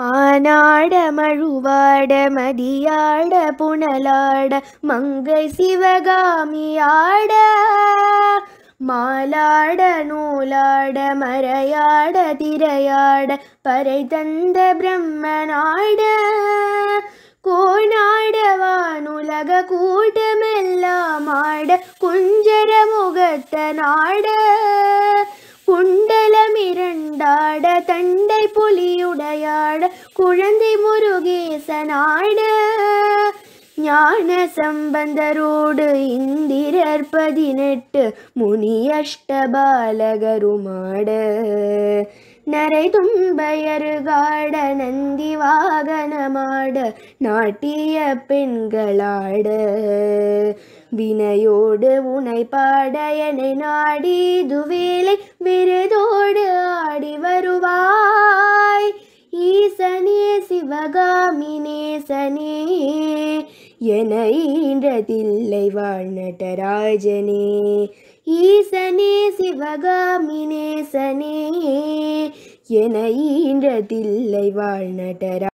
மானாட மழுவாட மதியாட புனலாட மங்கை சிவகாமியாட மாலாட நூலாட மறையாட திரையாட பறை தந்த பிரம்மனாட கோணாட வானுலக கூட்டமெல்லாம் ஆட குஞ்சர முகத்த நாட குண்டலமிரண்டாட தண்டை புலிய உடையாட குழந்தை முருகேசனாட ஞான சம்பந்தரோடு இந்திரர் பதினெட்டு முனியஷ்டபாலகருமாட நரை தும்பயருகாட நந்தி வாகனமாட நாட்டிய பெண்களாட வினையோடு உனை பாட என நாடி துவேலை விருதோடு சிவகாமினேசனே என ஈன்றதில்லை வாழ்நடராஜனே ஈசனே சிவகாமினேசனே என ஈன்றதில்லை வாழ்நடரா